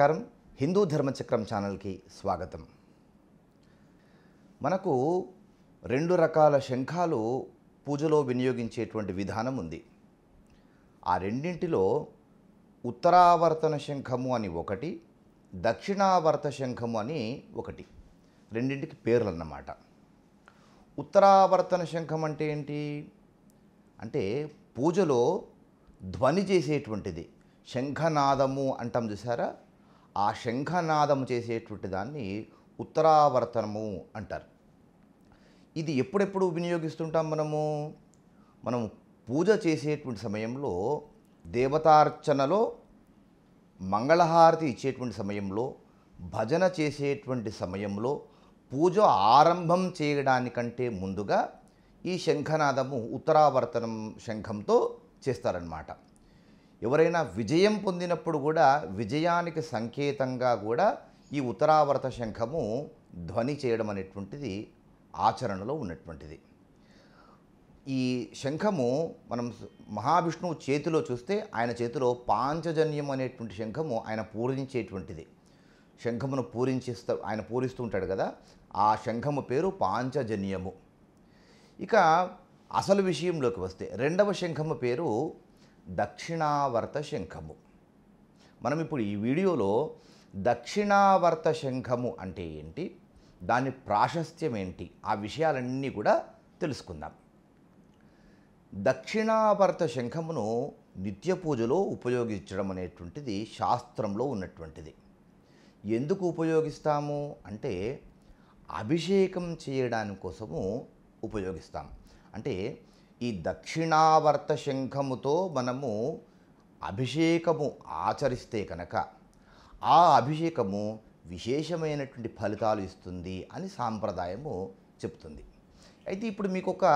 నమస్కారం హిందూ ధర్మచక్రం ఛానల్కి స్వాగతం మనకు రెండు రకాల శంఖాలు పూజలో వినియోగించేటువంటి విధానం ఉంది ఆ రెండింటిలో ఉత్తరావర్తన శంఖము అని ఒకటి దక్షిణావర్త శంఖము అని ఒకటి రెండింటికి పేర్లు అన్నమాట ఉత్తరావర్తన శంఖం అంటే ఏంటి అంటే పూజలో ధ్వని చేసేటువంటిది శంఖనాదము అంటాం చూసారా ఆ శంఖనాదము చేసేటువంటి దాన్ని ఉత్తరావర్తనము అంటారు ఇది ఎప్పుడెప్పుడు వినియోగిస్తుంటాం మనము మనం పూజ చేసేటువంటి సమయంలో దేవతార్చనలో మంగళహారతి ఇచ్చేటువంటి సమయంలో భజన చేసేటువంటి సమయంలో పూజ ఆరంభం చేయడానికంటే ముందుగా ఈ శంఖనాదము ఉత్తరావర్తనం శంఖంతో చేస్తారన్నమాట ఎవరైనా విజయం పొందినప్పుడు కూడా విజయానికి సంకేతంగా కూడా ఈ ఉత్తరావర్త శంఖము ధ్వని చేయడం అనేటువంటిది ఆచరణలో ఉన్నటువంటిది ఈ శంఖము మనం మహావిష్ణువు చేతిలో చూస్తే ఆయన చేతిలో పాంచజన్యం అనేటువంటి శంఖము ఆయన పూరించేటువంటిది శంఖమును పూరించిస్తూ ఆయన పూరిస్తూ ఉంటాడు కదా ఆ శంఖము పేరు పాంచజన్యము ఇక అసలు విషయంలోకి వస్తే రెండవ శంఖము పేరు దక్షిణావర్త శంఖము మనం ఇప్పుడు ఈ వీడియోలో దక్షిణావర్త శంఖము అంటే ఏంటి దాని ప్రాశస్త్యం ఏంటి ఆ విషయాలన్నీ కూడా తెలుసుకుందాం దక్షిణావర్త శంఖమును నిత్య పూజలో ఉపయోగించడం అనేటువంటిది శాస్త్రంలో ఉన్నటువంటిది ఎందుకు ఉపయోగిస్తాము అంటే అభిషేకం చేయడానికోసము కోసము ఉపయోగిస్తాం అంటే ఈ దక్షిణావర్త శంఖముతో మనము అభిషేకము ఆచరిస్తే కనుక ఆ అభిషేకము విశేషమైనటువంటి ఫలితాలు ఇస్తుంది అని సాంప్రదాయము చెప్తుంది అయితే ఇప్పుడు మీకు ఒక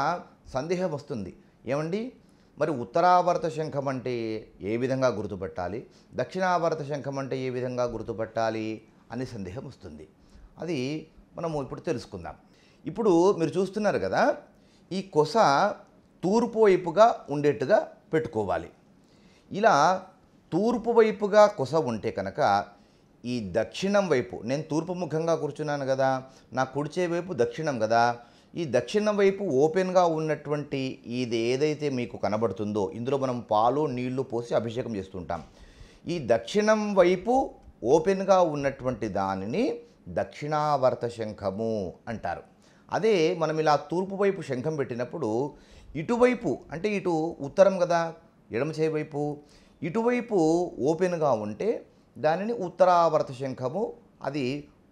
సందేహం వస్తుంది ఏమండి మరి ఉత్తరావర్త శంఖం అంటే ఏ విధంగా గుర్తుపెట్టాలి దక్షిణావర్త శంఖం అంటే ఏ విధంగా గుర్తుపెట్టాలి అనే సందేహం వస్తుంది అది మనము ఇప్పుడు తెలుసుకుందాం ఇప్పుడు మీరు చూస్తున్నారు కదా ఈ కొస తూర్పు వైపుగా ఉండేట్టుగా పెట్టుకోవాలి ఇలా తూర్పు వైపుగా కొస ఉంటే కనుక ఈ దక్షిణం వైపు నేను తూర్పు ముఖంగా కూర్చున్నాను కదా నా కుడిచే వైపు దక్షిణం కదా ఈ దక్షిణం వైపు ఓపెన్గా ఉన్నటువంటి ఇది ఏదైతే మీకు కనబడుతుందో ఇందులో మనం పాలు నీళ్లు పోసి అభిషేకం చేస్తుంటాం ఈ దక్షిణం వైపు ఓపెన్గా ఉన్నటువంటి దానిని దక్షిణావర్త శంఖము అంటారు అదే మనం ఇలా తూర్పు వైపు శంఖం పెట్టినప్పుడు ఇటువైపు అంటే ఇటు ఉత్తరం కదా ఎడమ చేవైపు ఇటువైపు ఓపెన్గా ఉంటే దానిని ఉత్తరావర్త శంఖము అది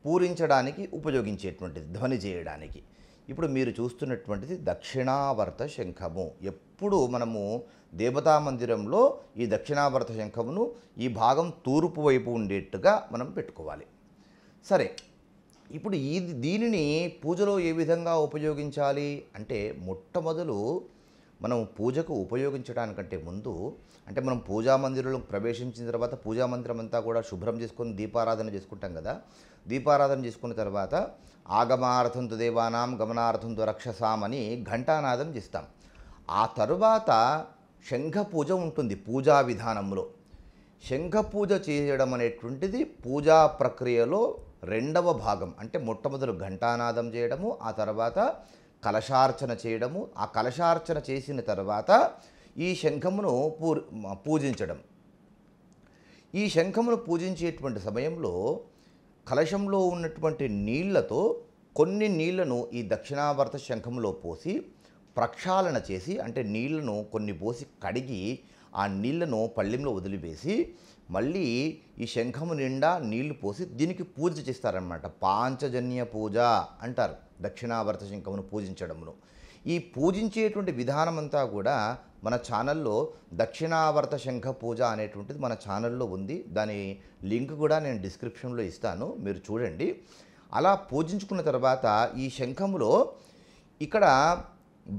పూరించడానికి ఉపయోగించేటువంటిది ధ్వని చేయడానికి ఇప్పుడు మీరు చూస్తున్నటువంటిది దక్షిణావర్త శంఖము ఎప్పుడు మనము దేవతా మందిరంలో ఈ దక్షిణావర్త శంఖమును ఈ భాగం తూర్పు వైపు ఉండేట్టుగా మనం పెట్టుకోవాలి సరే ఇప్పుడు ఈ దీనిని పూజలో ఏ విధంగా ఉపయోగించాలి అంటే మొట్టమొదలు మనం పూజకు ఉపయోగించడానికంటే ముందు అంటే మనం పూజా మందిరంలో ప్రవేశించిన తర్వాత పూజా మందిరం అంతా కూడా శుభ్రం చేసుకొని దీపారాధన చేసుకుంటాం కదా దీపారాధన చేసుకున్న తర్వాత ఆగమార్థంతో దేవానాం గమనార్థంతో రక్షసాం అని ఘంటానాదం చేస్తాం ఆ తరువాత శంఖ పూజ ఉంటుంది పూజా విధానంలో శంఖ పూజ చేయడం అనేటువంటిది పూజా ప్రక్రియలో రెండవ భాగం అంటే మొట్టమొదలు ఘంటానాదం చేయడము ఆ తర్వాత కలశార్చన చేయడము ఆ కలశార్చన చేసిన తర్వాత ఈ శంఖమును పూ పూజించడం ఈ శంఖమును పూజించేటువంటి సమయంలో కలశంలో ఉన్నటువంటి నీళ్లతో కొన్ని నీళ్లను ఈ దక్షిణావర్త శంఖంలో పోసి ప్రక్షాళన చేసి అంటే నీళ్లను కొన్ని పోసి కడిగి ఆ నీళ్లను పళ్ళెంలో వదిలివేసి మళ్ళీ ఈ శంఖము నిండా నీళ్లు పోసి దీనికి పూజ చేస్తారనమాట పాంచజన్య పూజ అంటారు దక్షిణావర్త శంఖమును పూజించడమును ఈ పూజించేటువంటి విధానమంతా కూడా మన ఛానల్లో దక్షిణావర్త శంఖ పూజ అనేటువంటిది మన ఛానల్లో ఉంది దాని లింక్ కూడా నేను డిస్క్రిప్షన్లో ఇస్తాను మీరు చూడండి అలా పూజించుకున్న తర్వాత ఈ శంఖములో ఇక్కడ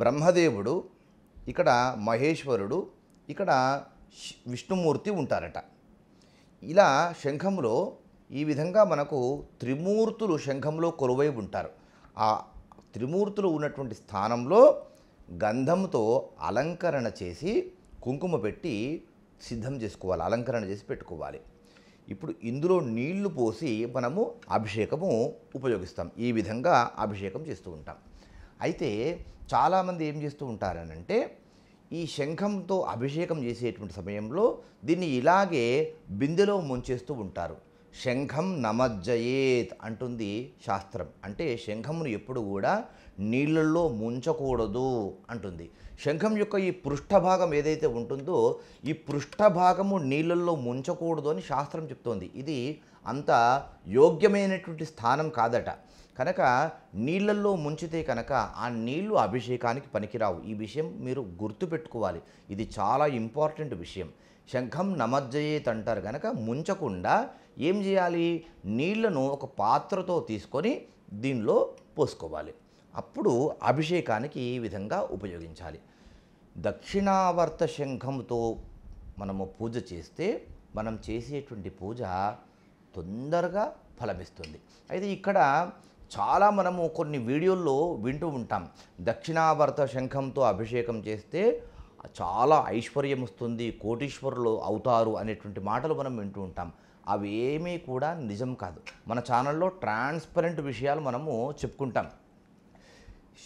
బ్రహ్మదేవుడు ఇక్కడ మహేశ్వరుడు ఇక్కడ విష్ణుమూర్తి ఉంటారట ఇలా శంఖంలో ఈ విధంగా మనకు త్రిమూర్తులు శంఖంలో కొలువై ఉంటారు ఆ త్రిమూర్తులు ఉన్నటువంటి స్థానంలో గంధంతో అలంకరణ చేసి కుంకుమ పెట్టి సిద్ధం చేసుకోవాలి అలంకరణ చేసి పెట్టుకోవాలి ఇప్పుడు ఇందులో నీళ్లు పోసి మనము అభిషేకము ఉపయోగిస్తాం ఈ విధంగా అభిషేకం చేస్తూ ఉంటాం అయితే చాలామంది ఏం చేస్తూ ఉంటారనంటే ఈ శంఖంతో అభిషేకం చేసేటువంటి సమయంలో దీన్ని ఇలాగే బిందెలో ముంచేస్తూ ఉంటారు శంఖం నమజ్జయేత్ అంటుంది శాస్త్రం అంటే శంఖమును ఎప్పుడు కూడా నీళ్ళల్లో ముంచకూడదు అంటుంది శంఖం యొక్క ఈ పృష్ఠభాగం ఏదైతే ఉంటుందో ఈ పృష్ఠభాగము నీళ్ళల్లో ముంచకూడదు అని శాస్త్రం చెప్తోంది ఇది అంత యోగ్యమైనటువంటి స్థానం కాదట కనుక నీళ్ళల్లో ముంచితే కనుక ఆ నీళ్లు అభిషేకానికి పనికిరావు ఈ విషయం మీరు గుర్తుపెట్టుకోవాలి ఇది చాలా ఇంపార్టెంట్ విషయం శంఖం నమజ్జయేత్ అంటారు కనుక ముంచకుండా ఏం చేయాలి నీళ్లను ఒక పాత్రతో తీసుకొని దీనిలో పోసుకోవాలి అప్పుడు అభిషేకానికి ఈ విధంగా ఉపయోగించాలి దక్షిణావర్త శంఖంతో మనము పూజ చేస్తే మనం చేసేటువంటి పూజ తొందరగా ఫలమిస్తుంది అయితే ఇక్కడ చాలా మనము కొన్ని వీడియోల్లో వింటూ ఉంటాం దక్షిణాభరత శంఖంతో అభిషేకం చేస్తే చాలా ఐశ్వర్యం వస్తుంది కోటీశ్వరులు అవుతారు అనేటువంటి మాటలు మనం వింటూ ఉంటాం అవి ఏమీ కూడా నిజం కాదు మన ఛానల్లో ట్రాన్స్పరెంట్ విషయాలు మనము చెప్పుకుంటాం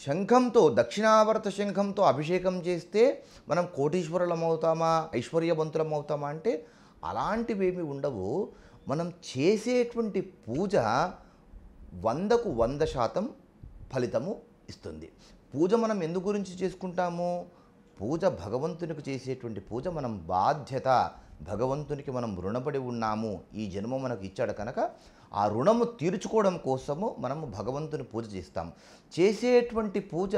శంఖంతో దక్షిణావర్త శంఖంతో అభిషేకం చేస్తే మనం కోటీశ్వరులం అవుతామా ఐశ్వర్యవంతులం అవుతామా అంటే అలాంటివేమి ఉండవు మనం చేసేటువంటి పూజ వందకు వంద శాతం ఫలితము ఇస్తుంది పూజ మనం ఎందు గురించి చేసుకుంటాము పూజ భగవంతునికి చేసేటువంటి పూజ మనం బాధ్యత భగవంతునికి మనం రుణపడి ఉన్నాము ఈ జన్మ మనకు ఇచ్చాడు కనుక ఆ రుణము తీర్చుకోవడం కోసము మనము భగవంతుని పూజ చేస్తాము చేసేటువంటి పూజ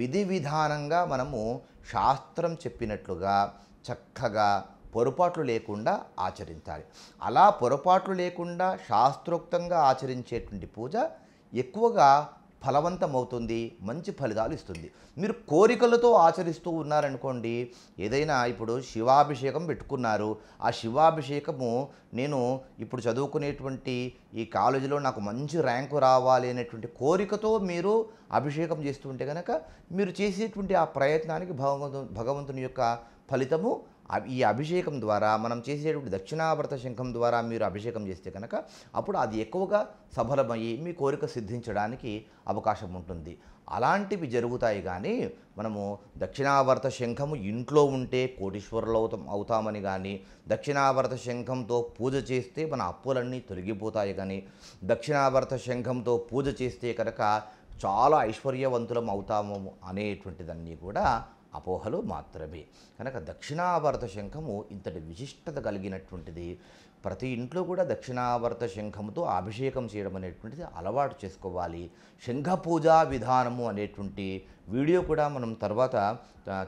విధి విధానంగా మనము శాస్త్రం చెప్పినట్లుగా చక్కగా పొరపాట్లు లేకుండా ఆచరించాలి అలా పొరపాట్లు లేకుండా శాస్త్రోక్తంగా ఆచరించేటువంటి పూజ ఎక్కువగా ఫలవంతమవుతుంది మంచి ఫలితాలు ఇస్తుంది మీరు కోరికలతో ఆచరిస్తూ ఉన్నారనుకోండి ఏదైనా ఇప్పుడు శివాభిషేకం పెట్టుకున్నారు ఆ శివాభిషేకము నేను ఇప్పుడు చదువుకునేటువంటి ఈ కాలేజీలో నాకు మంచి ర్యాంకు రావాలి అనేటువంటి కోరికతో మీరు అభిషేకం చేస్తుంటే కనుక మీరు చేసేటువంటి ఆ ప్రయత్నానికి భగవంతు భగవంతుని యొక్క ఫలితము ఈ అభిషేకం ద్వారా మనం చేసేటువంటి దక్షిణావర్త శంఖం ద్వారా మీరు అభిషేకం చేస్తే కనుక అప్పుడు అది ఎక్కువగా సఫలమయ్యి మీ కోరిక సిద్ధించడానికి అవకాశం ఉంటుంది అలాంటివి జరుగుతాయి కానీ మనము దక్షిణావర్త శంఖము ఇంట్లో ఉంటే కోటీశ్వరులు అవుతాం అవుతామని కానీ దక్షిణావర్త శంఖంతో పూజ చేస్తే మన అప్పులన్నీ తొలగిపోతాయి కానీ దక్షిణావర్త శంఖంతో పూజ చేస్తే కనుక చాలా ఐశ్వర్యవంతులం అవుతాము అనేటువంటిదన్నీ కూడా అపోహలు మాత్రమే కనుక దక్షిణావర్త శంఖము ఇంతటి విశిష్టత కలిగినటువంటిది ప్రతి ఇంట్లో కూడా దక్షిణావర్త శంఖముతో అభిషేకం చేయడం అనేటువంటిది అలవాటు చేసుకోవాలి శంఖ పూజా విధానము అనేటువంటి వీడియో కూడా మనం తర్వాత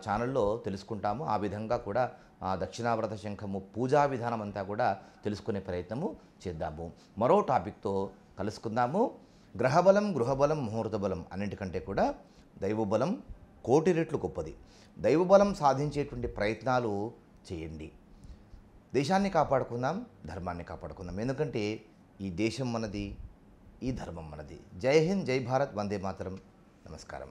ఛానల్లో తెలుసుకుంటాము ఆ విధంగా కూడా దక్షిణావ్రత శంఖము పూజా విధానం అంతా కూడా తెలుసుకునే ప్రయత్నము చేద్దాము మరో టాపిక్తో కలుసుకుందాము గ్రహబలం గృహబలం ముహూర్త బలం అన్నింటికంటే కూడా దైవబలం కోటి రెట్లు గొప్పది దైవబలం సాధించేటువంటి ప్రయత్నాలు చేయండి దేశాన్ని కాపాడుకుందాం ధర్మాన్ని కాపాడుకుందాం ఎందుకంటే ఈ దేశం మనది ఈ ధర్మం మనది జై హింద్ జై భారత్ వందే మాతరం నమస్కారం